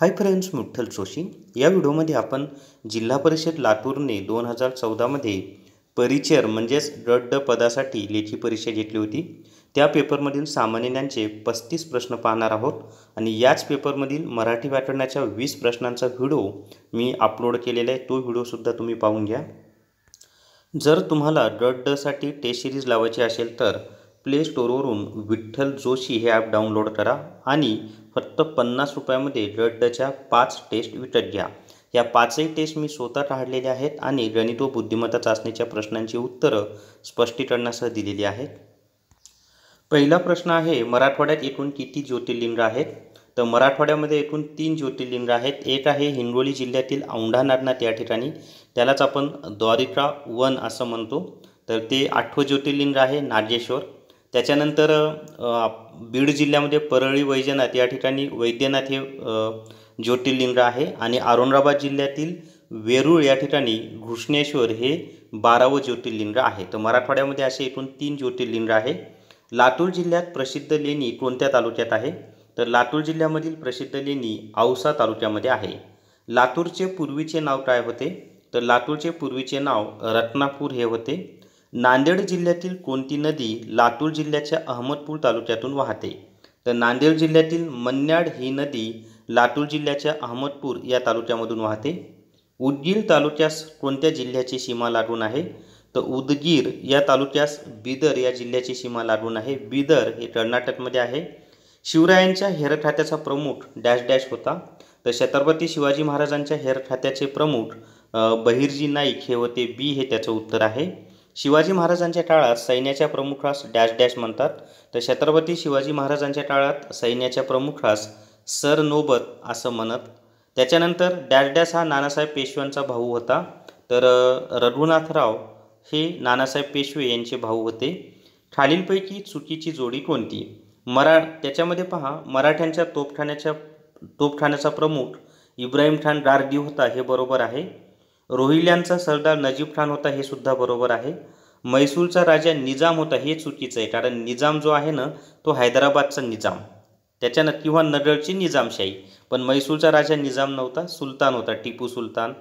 hi friends मुठ्ठल Joshi या व्हिडिओमध्ये आपण जिल्हा परिषद लातूरने दोन हजार चौदामध्ये परिचर म्हणजेच रड ड पदासाठी लेखी परीक्षा घेतली होती त्या पेपरमधील सामान्य पस्तीस प्रश्न पाहणार आहोत आणि याच पेपरमधील मराठी व्याकरणाच्या वीस प्रश्नांचा व्हिडिओ मी अपलोड केलेला आहे तो व्हिडिओसुद्धा तुम्ही पाहून घ्या जर तुम्हाला डड डसाठी टेस्ट सिरीज लावायची असेल तर प्ले स्टोअरवरून विठ्ठल जोशी हे ॲप डाउनलोड करा आणि फक्त पन्नास रुपयामध्ये रड्डच्या पाच टेस्ट विकत घ्या या पाचही टेस्ट मी स्वतः काढलेल्या आहेत आणि गणित व बुद्धिमत्ता चाचणीच्या प्रश्नांची उत्तरं स्पष्टीकरणासह दिलेली आहेत पहिला प्रश्न आहे मराठवाड्यात एकूण किती ज्योतिर्लिंग आहेत तर मराठवाड्यामध्ये एकूण तीन ज्योतिर्लिंग आहेत एक आहे हिंगोली जिल्ह्यातील औंढा नागनाथ या ठिकाणी त्यालाच आपण द्वारिका वन असं म्हणतो तर ते आठवं ज्योतिर्लिंग आहे नागेश्वर त्याच्यानंतर बीड जिल्ह्यामध्ये परळी वैजनाथ या ठिकाणी वैद्यनाथ हे ज्योतिर्लिंग आहे आणि औरंगाबाद जिल्ह्यातील वेरूळ या ठिकाणी घृष्णेश्वर हे बारावं ज्योतिर्लिंग आहे तर मराठवाड्यामध्ये असे एकूण तीन ज्योतिर्लिंग आहे लातूर जिल्ह्यात प्रसिद्ध लेणी कोणत्या तालुक्यात आहे तर लातूर जिल्ह्यामधील प्रसिद्ध लेणी औसा तालुक्यामध्ये आहे लातूरचे पूर्वीचे नाव काय होते तर लातूरचे पूर्वीचे नाव रत्नापूर हे होते नांदेड जिल्ह्यातील कोणती नदी लातूर जिल्ह्याच्या अहमदपूर तालुक्यातून वाहते तर नांदेड जिल्ह्यातील मन्याड ही नदी लातूर जिल्ह्याच्या अहमदपूर या तालुक्यामधून वाहते उदगीर तालुक्यास कोणत्या जिल्ह्याची सीमा लागून आहे तर उदगीर या तालुक्यास बिदर या जिल्ह्याची सीमा लागून आहे बिदर हे कर्नाटकमध्ये आहे शिवरायांच्या हेरखात्याचा प्रमुख डॅश डॅश होता तर छत्रपती शिवाजी महाराजांच्या हेरखात्याचे प्रमुख बहिर्जी नाईक हे होते बी हे त्याचं उत्तर आहे शिवाजी महाराजांच्या काळात सैन्याच्या प्रमुखास डॅश डॅश म्हणतात तर छत्रपती शिवाजी महाराजांच्या काळात सैन्याच्या प्रमुखास नोबत असं म्हणत त्याच्यानंतर डॅश डॅश हा नानासाहेब पेशव्यांचा भाऊ होता तर रघुनाथराव हे नानासाहेब पेशवे यांचे भाऊ होते खालीलपैकी चुकीची जोडी कोणती मरा त्याच्यामध्ये पहा मराठ्यांच्या तोपखाण्याच्या तोफखान्याचा प्रमुख इब्राहिम खान गार्गी होता हे बरोबर आहे रोहिल्यांचा सरदार नजीब खान होता हे सुद्धा बरोबर आहे मैसूरचा राजा निजाम होता हे चुकीचं आहे कारण निजाम जो आहे ना तो हैदराबादचा निजाम त्याच्यानं किंवा नगरची निजामशाही पण मैसूरचा राजा निजाम नव्हता सुलतान होता टिपू सुलतान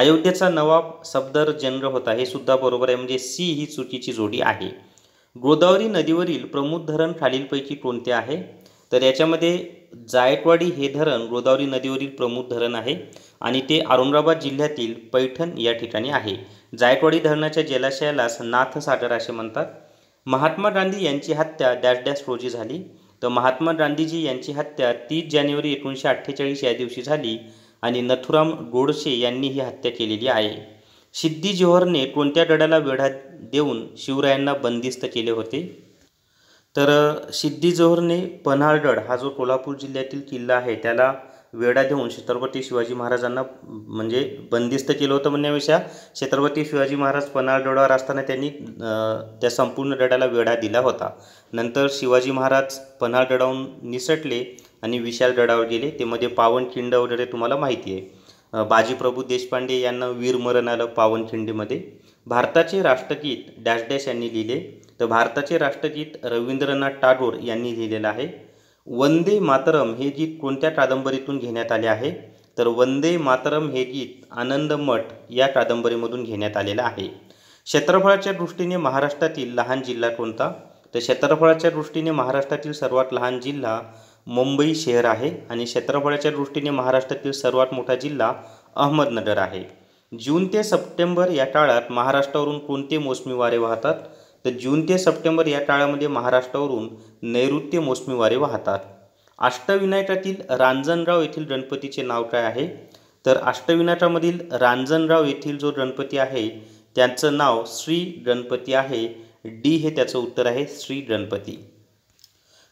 अयोध्येचा नवाब सफदर जनरल होता हे सुद्धा बरोबर आहे म्हणजे सी ही चुकीची जोडी आहे गोदावरी नदीवरील प्रमुख धरण खालीलपैकी कोणते आहे तर याच्यामध्ये जायकवाडी हे धरण गोदावरी नदीवरील प्रमुख धरण आहे आणि ते औरंगाबाद जिल्ह्यातील पैठण या ठिकाणी आहे जायकवाडी धरणाच्या जलाशयालाच नाथसागर असे म्हणतात महात्मा गांधी यांची हत्या डॅश डॅश रोजी झाली तर महात्मा गांधीजी यांची हत्या तीस जानेवारी एकोणीसशे अठ्ठेचाळीस या दिवशी झाली आणि नथुराम गोडसे यांनी ही हत्या केलेली आहे सिद्धी जोहरने कोणत्या गडाला वेढा देऊन शिवरायांना बंदिस्त केले होते तर सिद्धी जोहरने पन्हाळगड हा जो कोल्हापूर जिल्ह्यातील किल्ला आहे त्याला वेढा देऊन छत्रपती शिवाजी महाराजांना म्हणजे बंदिस्त केलं होतं म्हणण्यापेक्षा छत्रपती शिवाजी महाराज पन्हाळ पन्हाळगडावर असताना त्यांनी त्या संपूर्ण डड्याला वेढा दिला होता नंतर शिवाजी महाराज पन्हाळ डडावून निसटले आणि विशाल डडावर गेले ते मध्ये पावनखिंड वगैरे तुम्हाला माहिती आहे बाजीप्रभू देशपांडे यांना वीरमरण आलं पावनखिंडीमध्ये भारताचे राष्ट्रगीत डॅश डॅश यांनी लिहिले तर भारताचे राष्ट्रगीत रवींद्रनाथ टागोर यांनी लिहिलेलं आहे वंदे मातरम हे गीत कोणत्या कादंबरीतून घेण्यात आले आहे तर वंदे मातरम हे गीत आनंद मठ या कादंबरीमधून घेण्यात आलेलं आहे क्षेत्रफळाच्या दृष्टीने महाराष्ट्रातील लहान जिल्हा कोणता तर क्षेत्रफळाच्या दृष्टीने महाराष्ट्रातील सर्वात लहान जिल्हा मुंबई शहर आहे आणि क्षेत्रफळाच्या दृष्टीने महाराष्ट्रातील सर्वात मोठा जिल्हा अहमदनगर आहे जून ते सप्टेंबर या काळात महाराष्ट्रावरून कोणते मोसमी वारे वाहतात तर जून ते सप्टेंबर या काळामध्ये महाराष्ट्रावरून नैऋत्य मोसमी वारे वाहतात अष्टविनायकातील रांजणराव येथील गणपतीचे नाव काय आहे तर अष्टविनायकामधील रांजणराव येथील जो गणपती आहे त्यांचं नाव श्री गणपती आहे डी हे त्याचं उत्तर आहे श्री गणपती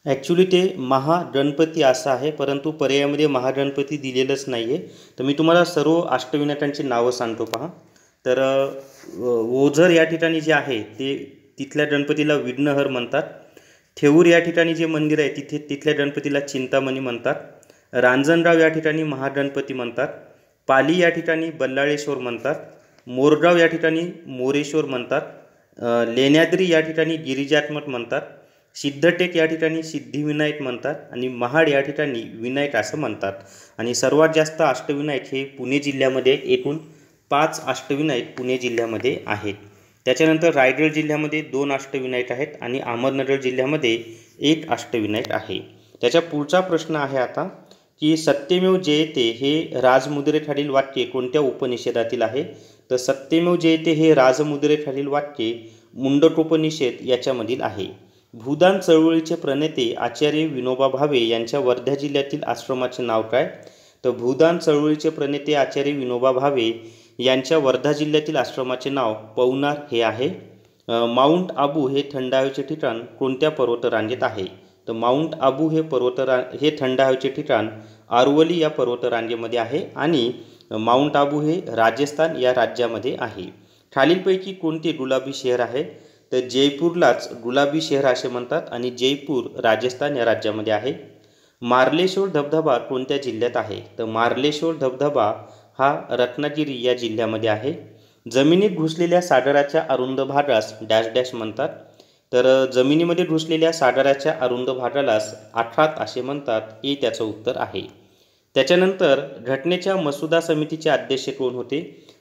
ॲक्च्युली ते महागणपती असं आहे परंतु पर्यायामध्ये महागणपती दिलेलंच नाही आहे तर मी तुम्हाला सर्व अष्टविनायकांची नावं सांगतो पहा तर ओझर या ठिकाणी जे आहे ते तिथल्या गणपतीला विघ्नहर म्हणतात थेऊर या ठिकाणी जे मंदिर आहे तिथे तिथल्या गणपतीला चिंतामणी म्हणतात रांजणगाव या ठिकाणी महागणपती म्हणतात पाली या ठिकाणी बल्लाळेश्वर म्हणतात मोरगाव या ठिकाणी मोरेश्वर म्हणतात लेण्याद्री या ठिकाणी गिरिजात्मक म्हणतात सिद्धटेक या ठिकाणी सिद्धिविनायक म्हणतात आणि महाड या ठिकाणी विनायक असं म्हणतात आणि सर्वात जास्त अष्टविनायक हे पुणे जिल्ह्यामध्ये एकूण पाच अष्टविनायक पुणे जिल्ह्यामध्ये आहेत त्याच्यानंतर रायगड जिल्ह्यामध्ये दोन अष्टविनायक आहेत आणि अहमदनगर जिल्ह्यामध्ये एक अष्टविनायक आहे त्याच्या पुढचा प्रश्न आहे आता की सत्यमेव जयते हे राजमुद्रेखालील वाक्य कोणत्या उपनिषेदातील आहे तर सत्यमेव जयते हे राजमुद्रेखालील वाक्य मुंडकोपनिषेद याच्यामधील आहे भूदान चळवळीचे प्रणेते आचार्य विनोबा भावे यांच्या वर्धा जिल्ह्यातील आश्रमाचे नाव काय तर भूदान चळवळीचे प्रणेते आचार्य विनोबा भावे यांच्या वर्धा जिल्ह्यातील आश्रमाचे नाव पवनार हे आहे माउंट आबू हे थंड हवेचे ठिकाण कोणत्या पर्वतरांगेत आहे तर माउंट आबू हे पर्वतरा हे थंड हवेचे ठिकाण आरवली या पर्वतरांगेमध्ये आहे आणि माउंट आबू हे राजस्थान या राज्यामध्ये आहे खालीलपैकी कोणते गुलाबी शहर आहे तर जयपूरलाच गुलाबी शहर असे म्हणतात आणि जयपूर राजस्थान या राज्यामध्ये आहे मार्लेश्वर धबधबा कोणत्या जिल्ह्यात आहे तर मार्लेश्वर धबधबा हा रत्नागिरी या जिल्ह्यामध्ये आहे जमिनीत घुसलेल्या सागराच्या अरुंद भागास डॅश डॅश म्हणतात तर जमिनीमध्ये घुसलेल्या सागराच्या अरुंद भागालाच आठात असे म्हणतात हे त्याचं उत्तर आहे त्याच्यानंतर घटनेच्या मसुदा समितीचे अध्यक्ष कोण होते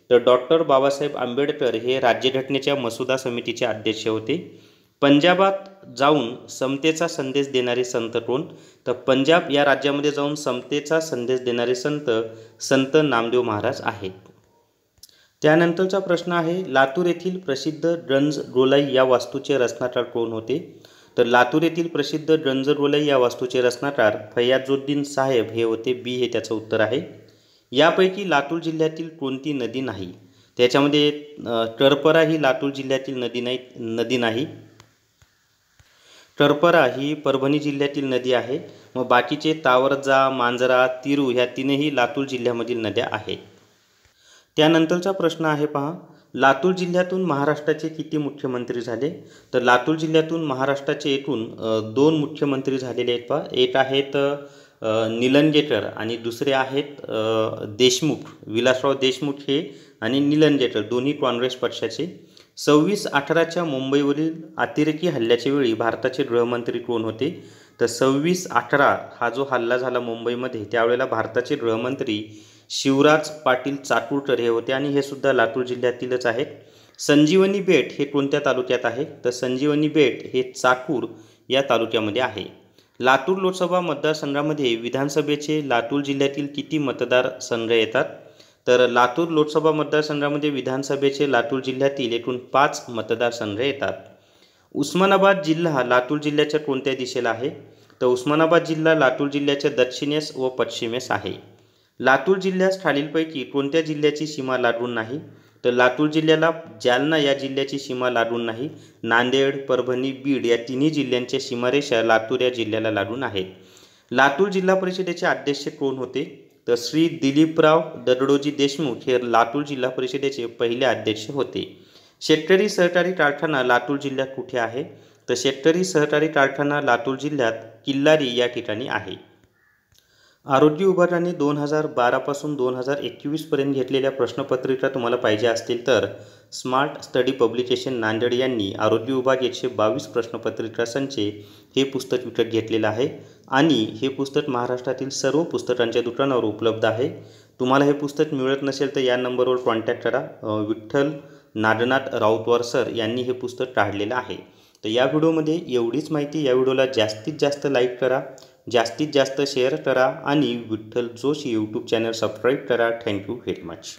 तर डॉक्टर बाबासाहेब आंबेडकर हे राज्यघटनेच्या मसुदा समितीचे अध्यक्ष होते पंजाबात जाऊन समतेचा संदेश देणारे संत कोण तर पंजाब या राज्यामध्ये जाऊन समतेचा संदेश देणारे संत संत नामदेव महाराज आहेत त्यानंतरचा प्रश्न आहे लातूर येथील प्रसिद्ध ड्रंज गोलाई या वास्तूचे रचनाकार कोण होते तर लातूर येथील प्रसिद्ध गंज गोलाई या वास्तूचे रचनाकार फैयाजुद्दीन साहेब हे होते बी हे त्याचं उत्तर आहे यापैकी लातूर जिल्ह्यातील कोणती नदी नाही त्याच्यामध्ये करपरा ही लातूर जिल्ह्यातील नदी नाही नदी नाही करपरा ही परभणी जिल्ह्यातील नदी आहे व बाकीचे तावरजा मांजरा तिरू ह्या तीनही लातूर जिल्ह्यामधील नद्या आहेत त्यानंतरचा प्रश्न आहे पहा लातूर जिल्ह्यातून महाराष्ट्राचे किती मुख्यमंत्री झाले तर लातूर जिल्ह्यातून महाराष्ट्राचे एकूण दोन मुख्यमंत्री झालेले आहेत पहा एक आहेत निलंगेकर आणि दुसरे आहेत देशमुख विलासराव देशमुख हे आणि निलंगेकर दोन्ही काँग्रेस पक्षाचे सव्वीस अठराच्या मुंबईवरील अतिरेकी हल्ल्याच्या वेळी भारताचे गृहमंत्री कोण होते तर सव्वीस अठरा हा जो हल्ला झाला मुंबईमध्ये त्यावेळेला भारताचे गृहमंत्री शिवराज पाटील चाकूरकर हे होते आणि हे सुद्धा लातूर जिल्ह्यातीलच आहेत संजीवनी बेट हे कोणत्या तालुक्यात आहे तर संजीवनी बेट हे चाकूर या तालुक्यामध्ये आहे लातूर लोकसभा मतदारसंघामध्ये विधानसभेचे लातूर जिल्ह्यातील किती मतदारसंघ येतात तर लातूर लोकसभा मतदारसंघामध्ये विधानसभेचे लातूर जिल्ह्यातील एकूण पाच मतदारसंघ येतात उस्मानाबाद जिल्हा लातूर जिल्ह्याच्या कोणत्या दिशेला आहे तर उस्मानाबाद जिल्हा लातूर जिल्ह्याच्या दक्षिणेस व पश्चिमेस आहे लातूर जिल्ह्यास खालीलपैकी कोणत्या जिल्ह्याची सीमा लागून नाही तर लातूर जिल्ह्याला जालना या जिल्ह्याची सीमा लागून नाही नांदेड परभणी बीड या तिन्ही जिल्ह्यांच्या सीमारेषा लातूर या जिल्ह्याला लागून आहेत लातूर जिल्हा परिषदेचे अध्यक्ष कोण होते तर श्री दिलीपराव दरडोजी देशमुख हे लातूर जिल्हा परिषदेचे पहिले अध्यक्ष होते शेतकरी सहकारी कारखाना लातूर जिल्ह्यात कुठे आहे तर शेतकरी सहकारी कारखाना लातूर जिल्ह्यात किल्लारी या ठिकाणी आहे आरोग्य विभागाने दोन हजार बारापासून दोन हजार एकवीसपर्यंत घेतलेल्या प्रश्नपत्रिका तुम्हाला पाहिजे असतील तर स्मार्ट स्टडी पब्लिकेशन नांदेड यांनी आरोग्य विभाग एकशे बावीस प्रश्नपत्रिका संचे हे पुस्तक विकत घेतलेलं आहे आणि हे पुस्तक महाराष्ट्रातील सर्व पुस्तकांच्या दुकानावर उपलब्ध आहे तुम्हाला हे पुस्तक मिळत नसेल तर या नंबरवर कॉन्टॅक्ट करा विठ्ठल नागनाथ राऊतवार सर यांनी हे पुस्तक काढलेलं आहे तर या व्हिडिओमध्ये एवढीच माहिती या व्हिडिओला जास्तीत जास्त लाईक करा जास्तीत जास्त शेअर करा आणि Vitthal Joshi YouTube channel subscribe करा थँक्यू व्हेरी मच